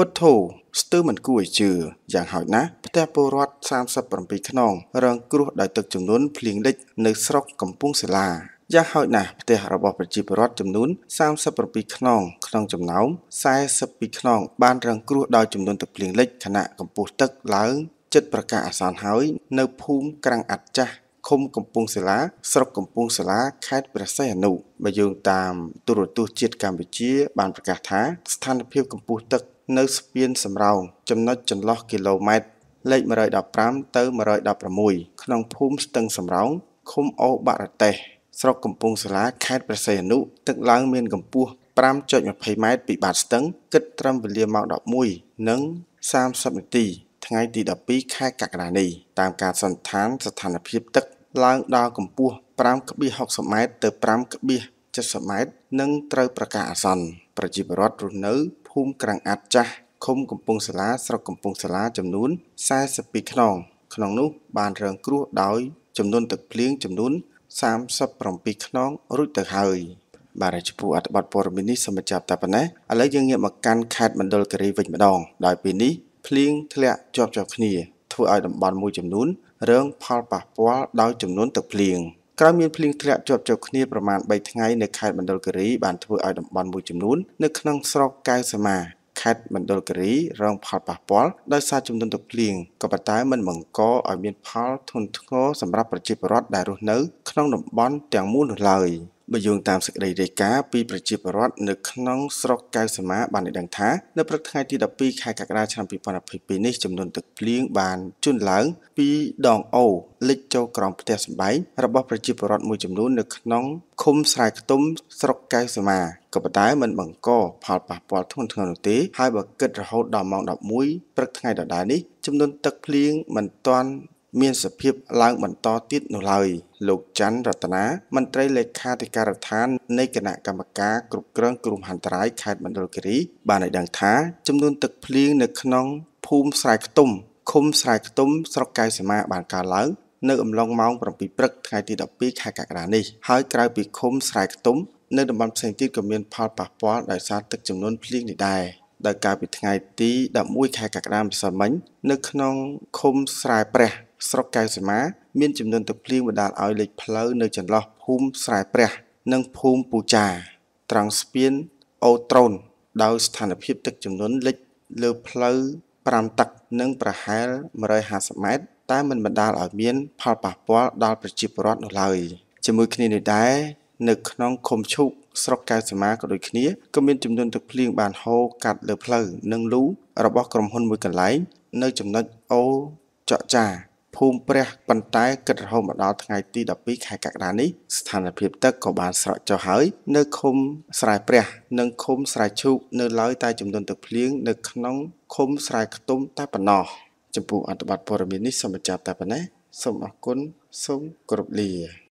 ពុទ្ធោស្ទើរមិនគួរឲ្យជឿយ៉ាងហោចណាស់ផ្ទះពលរដ្ឋ37ខ្នងរងគ្រោះដោយទឹកចំនួនភ្លៀងលិចនៅស្រុកកំពង់សិលាយ៉ាងហោចណាស់ផ្ទះរបស់ប្រជាពលរដ្ឋចំនួន37ខ្នងក្នុងចំណោម42ខ្នងបានរងគ្រោះដោយចំនួនទឹកភ្លៀងលិចខណៈកម្ពស់ទឹកឡើងចិត្តប្រកាសអាសន្នហើយនៅភូមិក្រាំងអាត់ចាស់ឃុំកំពង់សិលាស្រុកកំពង់សិលាខេត្តព្រះសីហនុបើយោងតាមទូរទស្សន៍ជាតិកម្ពុជា បានប្រកាសថាស្ថានភាពកម្ពស់ទឹកនៅស្ពានសំរោងចំណុចចន្លោះគីឡូម៉ែត្រលេខ115ទៅ116ក្នុងភូមិស្ទឹងសំរោងឃុំអូបរទេសស្រុកកំពង់សាលាខេត្តព្រះសីហនុទឹកឡើងមានកម្ពស់5.20ម៉ែត្រពីបាតស្ទឹងគិតត្រឹមវេលាម៉ោង11និង30នាទីថ្ងៃទី12ខែកក្កដានេះតាមការសន្និដ្ឋានស្ថានភាពទឹកឡើងដល់កម្ពស់5.60ម៉ែត្រទៅ5.70ម៉ែត្រនិងត្រូវប្រកាសអាសន្នប្រជាពលរដ្ឋរស់នៅភូមិក្រាំងអាត់ចាស់ឃុំកំពង់សាលាស្រុកកំពង់សាលាចំនួន42ខ្នង ក្នុងនោះបានរងគ្រោះដោយចំនួនទឹកភ្លៀងចំនួន37ខ្នងរួចទៅហើយបាទចំពោះអត្ថបទព័ត៌មាននេះសូមបញ្ចប់តែប៉ុណ្ណេះឥឡូវយើងងាកមកកាន់ខេត្តមណ្ឌលគិរីវិញម្ដងដោយពេលនេះភ្លៀងធ្លាក់ជាប់ជាប់គ្នាធ្វើឲ្យតំបន់មួយចំនួនរងផលប៉ះពាល់ដោយចំនួនទឹកភ្លៀង។ក្រោយមានភ្លៀងធ្លាក់ជាប់ជាប់គ្នាប្រមាណ3ថ្ងៃនៅខេត្តមណ្ឌលគិរីបានធ្វើឲ្យតំបន់មួយចំនួននៅក្នុងស្រុកកៅសមា ខេត្តមណ្ឌលគិរីរងផលប៉ះពាល់ដោយសារចំនួនទឹកភ្លៀងក៏ប៉ុន្តែមិនបង្កឲ្យមាន ផលធ្ងន់ធ្ងរសម្រាប់ប្រជាពលរដ្ឋដែលរស់នៅ ក្នុងតំបន់ទាំងមូលនោះឡើយ។បើយោងតាមសេចក្តីរាយការណ៍ពីប្រជាពលរដ្ឋនៅក្នុងស្រុកកៅសមាបានដឹងថានៅព្រឹកថ្ងៃទី12ខែកក្កដាឆ្នាំ2022នេះចំនួនទឹកភ្លៀងបានជន់ឡើងពីដងអូលិចចូលក្រោមផ្ទះសម្បែងរបស់ប្រជាពលរដ្ឋមួយចំនួននៅក្នុងឃុំស្រែខ្ទុំ ស្រុកកៅសមាក៏ប៉ុន្តែមិនបង្កផលប៉ះពាល់ធ្ងន់ធ្ងរនោះទេហើយបើគិតរហូតដល់ម៉ោង11ព្រឹកថ្ងៃដដែលនេះចំនួនទឹកភ្លៀងមិនទាន់មានសភាពឡើងបន្តទៀតនោះឡើយលោកច័ន្ទរតនាមន្ត្រីលេខាធិការដ្ឋាននៃគណៈកម្មការគ្រប់គ្រងគ្រោះមហន្តរាយខេត្តមណ្ឌលគិរី បានឲ្យដឹងថាចំនួនទឹកភ្លៀងនៅក្នុង ភូមិស្រែខ្ទុំឃុំស្រែខ្ទុំ ស្រុកកៅសីមាបានកើនឡើងនៅអំឡុងម៉ោង7ព្រឹកថ្ងៃទី12ខែកក្កដានេះហើយក្រៅពីឃុំស្រែខ្ទុំនៅតំបន់ផ្សេងទៀតក៏មានផលប៉ះពាល់ដោយសារទឹកចំនួនភ្លៀងនេះដែរដោយកាលពីថ្ងៃទី11ខែកក្កដាម្សិលមិញ នៅក្នុងឃុំស្រែព្រះស្រុកកៅសីមាមានចំនួនទឹកភ្លៀងបណ្ដាលឲ្យលិចផ្លូវនៅចន្លោះភូមិស្រែព្រះនិងភូមិពូចា ត្រង់ស្ពានអូត្រូនដោយស្ថានភាពទឹកចំនួនលិចលើផ្លូវ5ទឹកនិងប្រហែល150ម៉ែត្រតែមិនបណ្ដាលឲ្យមានផលប៉ះពាល់ដល់ប្រជាពលរដ្ឋនោះឡើយជាមួយគ្នានេះដែរនៅក្នុងឃុំឈូកស្រុកកៅសីមាក៏ដូចគ្នាក៏មានចំនួនទឹកភ្លៀងបានហូរកាត់លើផ្លូវនិងលូរបស់ក្រុមហ៊ុនមួយកន្លែងនៅចំណុចអូចកចាភូមិព្រះប៉ុន្តែគិតរហូតមកដល់ថ្ងៃទី12ខែកក្កដានេះស្ថានភាពទឹកក៏បានស្រកចុះហើយ នៅឃុំស្រែព្រះ និងឃុំស្រែឈូកនៅឡើយតែចំនួនទឹកភ្លៀងនៅក្នុងឃុំស្រែខ្ទុំ តែប៉ុណ្ណោះចំពោះអត្ថបទព័ត៌មាននេះសូមបញ្ចប់តែប៉ុណ្ណេះសូមអរគុណសូមគោរពលា